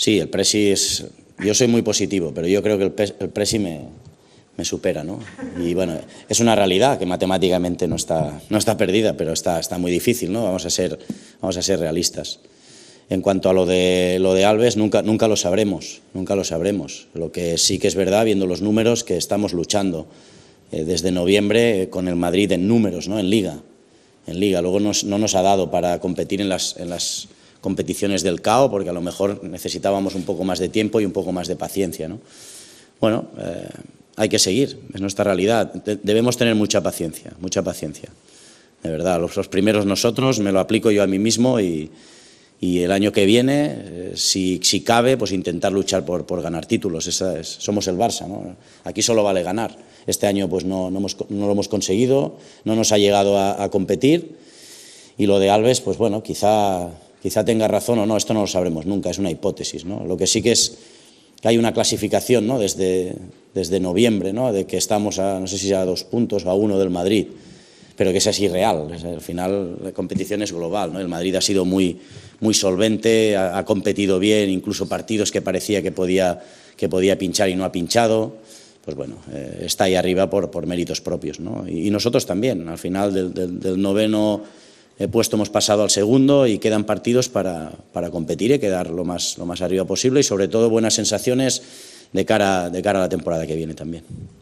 Sí, el presi es... Yo soy muy positivo, pero yo creo que el, presi me, me, supera, ¿no? Y bueno, es una realidad que matemáticamente no está, no está perdida, pero está, está muy difícil, ¿no? Vamos a ser, vamos a ser realistas. En cuanto a lo de, lo de Alves, nunca, nunca lo sabremos, nunca lo sabremos. Lo que sí que es verdad, viendo los números, que estamos luchando eh, desde noviembre eh, con el Madrid en números, ¿no? En liga, en liga. Luego no nos ha dado para competir en las... En las competiciones del caos... porque a lo mejor necesitábamos un poco más de tiempo y un poco más de paciencia. ¿no? Bueno, eh, hay que seguir, es nuestra realidad. debemos tener mucha paciencia, mucha paciencia. De verdad, los, primeros nosotros, me lo aplico yo a mí mismo y, el año que viene, eh, si, cabe, pues intentar luchar por, ganar títulos. somos el Barça, ¿no? aquí solo vale ganar. Este año pues no, lo hemos conseguido, no nos ha llegado a competir y lo de Alves, pues bueno, quizá Quizá tenga razón o no, esto no lo sabremos nunca, es una hipótesis. Lo que sí que es que hay una clasificación desde, noviembre, de que estamos a, no sé si a dos puntos o a uno del Madrid, pero que es es real. Al final la competición es global. El Madrid ha sido muy, muy solvente, ha, competido bien, incluso partidos que parecía que podía, que podía pinchar y no ha pinchado. Pues bueno, eh, está ahí arriba por, méritos propios. Y, nosotros también. Al final del noveno puesto hemos pasado al segundo y quedan partidos para, competir y quedar lo más, lo más arriba posible y sobre todo buenas sensaciones de cara, de cara a la temporada que viene también.